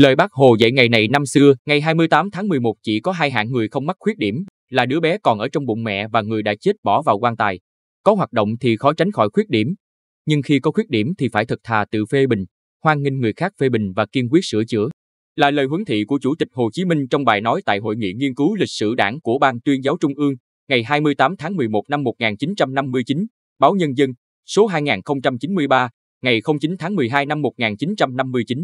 Lời bác Hồ dạy ngày này năm xưa, ngày 28 tháng 11 chỉ có hai hạng người không mắc khuyết điểm, là đứa bé còn ở trong bụng mẹ và người đã chết bỏ vào quan tài. Có hoạt động thì khó tránh khỏi khuyết điểm, nhưng khi có khuyết điểm thì phải thật thà tự phê bình, hoan nghênh người khác phê bình và kiên quyết sửa chữa. Là lời huấn thị của Chủ tịch Hồ Chí Minh trong bài nói tại Hội nghị nghiên cứu lịch sử đảng của Ban tuyên giáo Trung ương ngày 28 tháng 11 năm 1959, Báo Nhân dân, số 2093, ngày 09 tháng 12 năm 1959.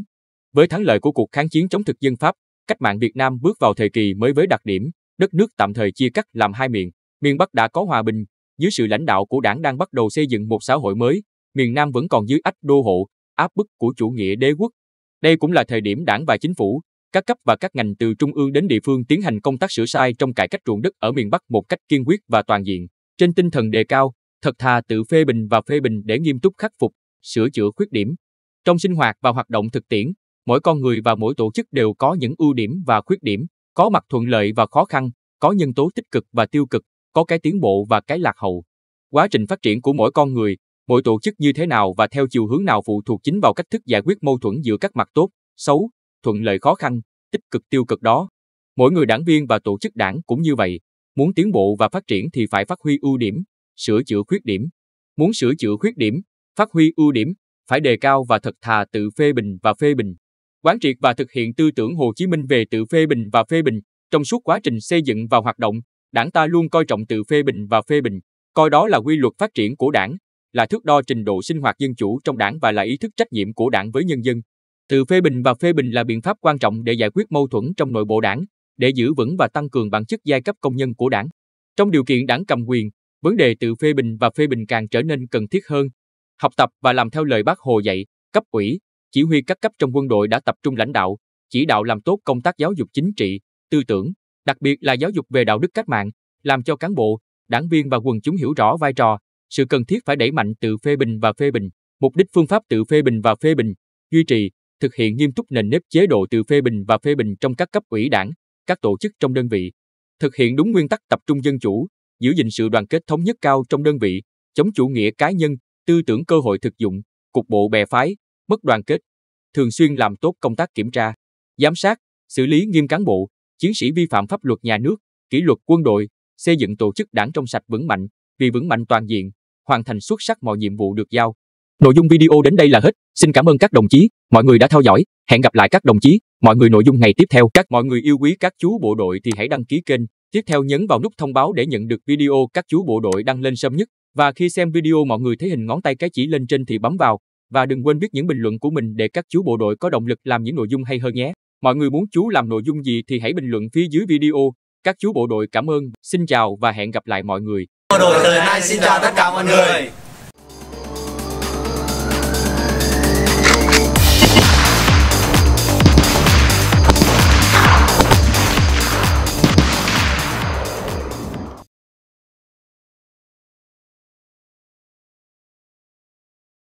Với thắng lợi của cuộc kháng chiến chống thực dân Pháp, cách mạng Việt Nam bước vào thời kỳ mới với đặc điểm, đất nước tạm thời chia cắt làm hai miền, miền Bắc đã có hòa bình, dưới sự lãnh đạo của đảng đang bắt đầu xây dựng một xã hội mới, miền Nam vẫn còn dưới ách đô hộ, áp bức của chủ nghĩa đế quốc. Đây cũng là thời điểm đảng và chính phủ, các cấp và các ngành từ trung ương đến địa phương tiến hành công tác sửa sai trong cải cách ruộng đất ở miền Bắc một cách kiên quyết và toàn diện, trên tinh thần đề cao, thật thà tự phê bình và phê bình để nghiêm túc khắc phục, sửa chữa khuyết điểm. Trong sinh hoạt và hoạt động thực tiễn, mỗi con người và mỗi tổ chức đều có những ưu điểm và khuyết điểm, có mặt thuận lợi và khó khăn, có nhân tố tích cực và tiêu cực, có cái tiến bộ và cái lạc hậu. Quá trình phát triển của mỗi con người, mỗi tổ chức như thế nào và theo chiều hướng nào phụ thuộc chính vào cách thức giải quyết mâu thuẫn giữa các mặt tốt, xấu, thuận lợi khó khăn, tích cực tiêu cực đó. Mỗi người đảng viên và tổ chức đảng cũng như vậy, muốn tiến bộ và phát triển thì phải phát huy ưu điểm, sửa chữa khuyết điểm. Muốn sửa chữa khuyết điểm, phát huy ưu điểm, phải đề cao và thật thà tự phê bình và phê bình quán triệt và thực hiện tư tưởng Hồ Chí Minh về tự phê bình và phê bình. Trong suốt quá trình xây dựng và hoạt động, đảng ta luôn coi trọng tự phê bình và phê bình, coi đó là quy luật phát triển của đảng, là thước đo trình độ sinh hoạt dân chủ trong đảng và là ý thức trách nhiệm của đảng với nhân dân. Tự phê bình và phê bình là biện pháp quan trọng để giải quyết mâu thuẫn trong nội bộ đảng, để giữ vững và tăng cường bản chất giai cấp công nhân của đảng. Trong điều kiện đảng cầm quyền, vấn đề tự phê bình và phê bình càng trở nên cần thiết hơn. Học tập và làm theo lời bác Hồ dạy, cấp ủy, chỉ huy các cấp trong quân đội đã tập trung lãnh đạo, chỉ đạo làm tốt công tác giáo dục chính trị, tư tưởng, đặc biệt là giáo dục về đạo đức cách mạng, làm cho cán bộ, đảng viên và quần chúng hiểu rõ vai trò, sự cần thiết phải đẩy mạnh tự phê bình và phê bình, mục đích phương pháp tự phê bình và phê bình, duy trì, thực hiện nghiêm túc nền nếp chế độ tự phê bình và phê bình trong các cấp ủy đảng, các tổ chức trong đơn vị, thực hiện đúng nguyên tắc tập trung dân chủ, giữ gìn sự đoàn kết thống nhất cao trong đơn vị, chống chủ nghĩa cá nhân, tư tưởng cơ hội thực dụng, cục bộ bè phái, mất đoàn kết, thường xuyên làm tốt công tác kiểm tra, giám sát, xử lý nghiêm cán bộ, chiến sĩ vi phạm pháp luật nhà nước, kỷ luật quân đội, xây dựng tổ chức đảng trong sạch vững mạnh, vì vững mạnh toàn diện, hoàn thành xuất sắc mọi nhiệm vụ được giao. Nội dung video đến đây là hết. Xin cảm ơn các đồng chí, mọi người đã theo dõi. Hẹn gặp lại các đồng chí, mọi người nội dung ngày tiếp theo. Các mọi người yêu quý các chú bộ đội thì hãy đăng ký kênh. Tiếp theo nhấn vào nút thông báo để nhận được video các chú bộ đội đăng lên sớm nhất. Và khi xem video mọi người thấy hình ngón tay cái chỉ lên trên thì bấm vào và đừng quên viết những bình luận của mình để các chú bộ đội có động lực làm những nội dung hay hơn nhé. Mọi người muốn chú làm nội dung gì thì hãy bình luận phía dưới video. Các chú bộ đội cảm ơn, xin chào và hẹn gặp lại mọi người. Bộ đội thời nay xin chào tất cả mọi người.